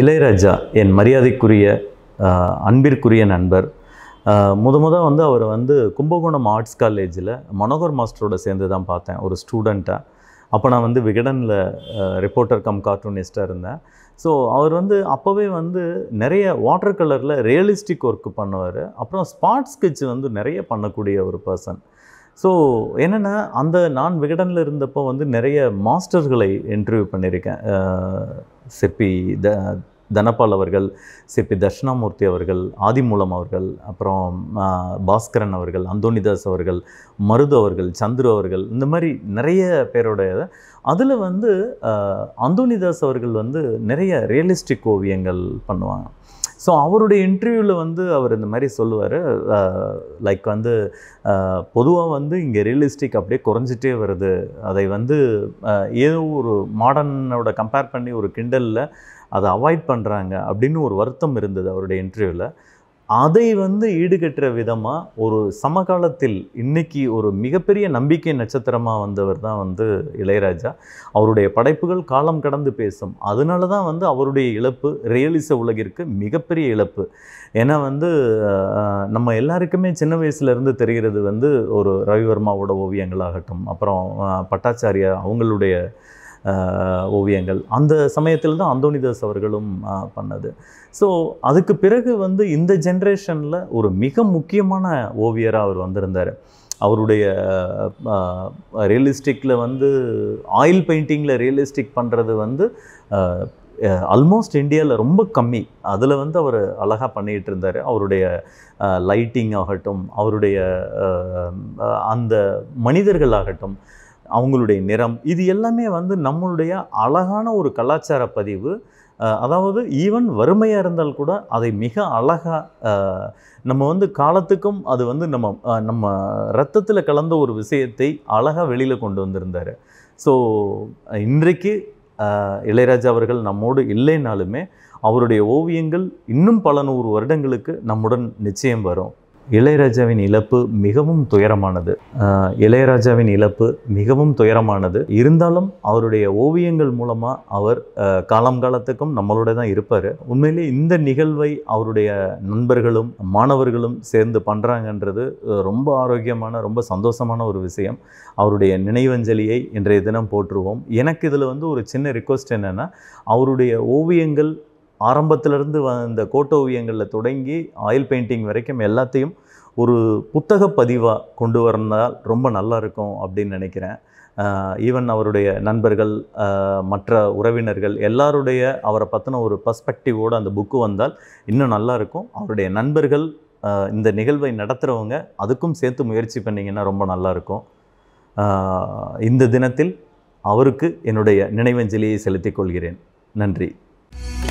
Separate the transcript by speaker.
Speaker 1: இளையராஜா என் மரியாதைக்குரிய அன்பிற்குரிய நண்பர் முத முத வந்து அவர் வந்து கும்பகோணம் ஆர்ட்ஸ் காலேஜில் மனோகர் மாஸ்டரோட சேர்ந்து தான் பார்த்தேன் ஒரு ஸ்டூடெண்ட்டாக அப்போ நான் வந்து விகடனில் ரிப்போர்ட்டர் கம் கார்ட்டூனிஸ்ட்டாக இருந்தேன் ஸோ அவர் வந்து அப்போவே வந்து நிறைய வாட்டர் கலரில் ரியலிஸ்டிக் ஒர்க்கு பண்ணுவார் அப்புறம் ஸ்பாட் ஸ்கெட்ச் வந்து நிறைய பண்ணக்கூடிய ஒரு பர்சன் ஸோ என்னென்னா அந்த நான் விகடனில் இருந்தப்போ வந்து நிறைய மாஸ்டர்களை இன்டர்வியூ பண்ணியிருக்கேன் சிற்பி த தனபால் அவர்கள் சிபி தட்சிணாமூர்த்தி அவர்கள் ஆதிமூலம் அவர்கள் அப்புறம் பாஸ்கரன் அவர்கள் அந்தோனிதாஸ் அவர்கள் மருது அவர்கள் சந்துரு அவர்கள் இந்த மாதிரி நிறைய பேருடைய அதில் வந்து அந்தோனிதாஸ் அவர்கள் வந்து நிறைய ரியலிஸ்டிக் ஓவியங்கள் பண்ணுவாங்க ஸோ அவருடைய இன்டர்வியூவில் வந்து அவர் இந்த மாதிரி சொல்லுவார் லைக் வந்து பொதுவாக வந்து இங்கே ரியலிஸ்டிக் அப்படியே குறைஞ்சிட்டே வருது அதை வந்து ஏதோ ஒரு மாடர்னோட கம்பேர் பண்ணி ஒரு கிண்டலில் அதை அவாய்ட் பண்ணுறாங்க அப்படின்னு ஒரு வருத்தம் இருந்தது அவருடைய இன்டர்வியூவில் அதை வந்து ஈடுகட்டுற விதமாக ஒரு சமகாலத்தில் இன்னைக்கு ஒரு மிகப்பெரிய நம்பிக்கை நட்சத்திரமாக வந்தவர் தான் வந்து இளையராஜா அவருடைய படைப்புகள் காலம் கடந்து பேசும் அதனால தான் வந்து அவருடைய இழப்பு ரியலிச உலகிற்கு மிகப்பெரிய இழப்பு ஏன்னா வந்து நம்ம எல்லாருக்குமே சின்ன வயசுலேருந்து தெரிகிறது வந்து ஒரு ரவிவர்மாவோட ஓவியங்களாகட்டும் அப்புறம் பட்டாச்சாரியா அவங்களுடைய ஓவியங்கள் அந்த சமயத்தில் தான் அந்தோனிதாஸ் அவர்களும் பண்ணது ஸோ அதுக்கு பிறகு வந்து இந்த ஜென்ரேஷனில் ஒரு மிக முக்கியமான ஓவியராக அவர் வந்திருந்தார் அவருடைய ரியலிஸ்டிக்கில் வந்து ஆயில் பெயிண்டிங்கில் ரியலிஸ்டிக் பண்ணுறது வந்து ஆல்மோஸ்ட் இந்தியாவில் ரொம்ப கம்மி அதில் வந்து அவர் அழகாக பண்ணிகிட்டு இருந்தார் அவருடைய லைட்டிங் ஆகட்டும் அவருடைய அந்த மனிதர்கள் ஆகட்டும் அவங்களுடைய நிறம் இது எல்லாமே வந்து நம்மளுடைய அழகான ஒரு கலாச்சார பதிவு அதாவது ஈவன் வறுமையாக இருந்தால் கூட அதை மிக அழகாக நம்ம வந்து காலத்துக்கும் அது வந்து நம்ம நம்ம ரத்தத்தில் கலந்த ஒரு விஷயத்தை அழகாக வெளியில் கொண்டு வந்திருந்தார் ஸோ இன்றைக்கு இளையராஜா அவர்கள் நம்மோடு இல்லைனாலுமே அவருடைய ஓவியங்கள் இன்னும் பல நூறு வருடங்களுக்கு நம்முடன் நிச்சயம் வரும் இளையராஜாவின் இழப்பு மிகவும் துயரமானது இளையராஜாவின் இழப்பு மிகவும் துயரமானது இருந்தாலும் அவருடைய ஓவியங்கள் மூலமாக அவர் காலம் காலத்துக்கும் நம்மளோட தான் இருப்பார் உண்மையிலே இந்த நிகழ்வை அவருடைய நண்பர்களும் மாணவர்களும் சேர்ந்து பண்ணுறாங்கன்றது ரொம்ப ஆரோக்கியமான ரொம்ப சந்தோஷமான ஒரு விஷயம் அவருடைய நினைவஞ்சலியை இன்றைய தினம் போற்றுவோம் எனக்கு இதில் வந்து ஒரு சின்ன ரிக்வஸ்ட் என்னென்னா அவருடைய ஓவியங்கள் ஆரம்பத்திலிருந்து இந்த கோட்ட ஓவியங்களில் தொடங்கி ஆயில் பெயிண்டிங் வரைக்கும் எல்லாத்தையும் ஒரு புத்தக பதிவாக கொண்டு வரந்தால் ரொம்ப நல்லா இருக்கும் அப்படின்னு நினைக்கிறேன் ஈவன் அவருடைய நண்பர்கள் மற்ற உறவினர்கள் எல்லாருடைய அவரை பற்றின ஒரு பர்ஸ்பெக்டிவோடு அந்த புக்கு வந்தால் இன்னும் நல்லாயிருக்கும் அவருடைய நண்பர்கள் இந்த நிகழ்வை நடத்துகிறவங்க அதுக்கும் சேர்த்து முயற்சி பண்ணிங்கன்னா ரொம்ப நல்லாயிருக்கும் இந்த தினத்தில் அவருக்கு என்னுடைய நினைவஞ்சலியை செலுத்திக் கொள்கிறேன் நன்றி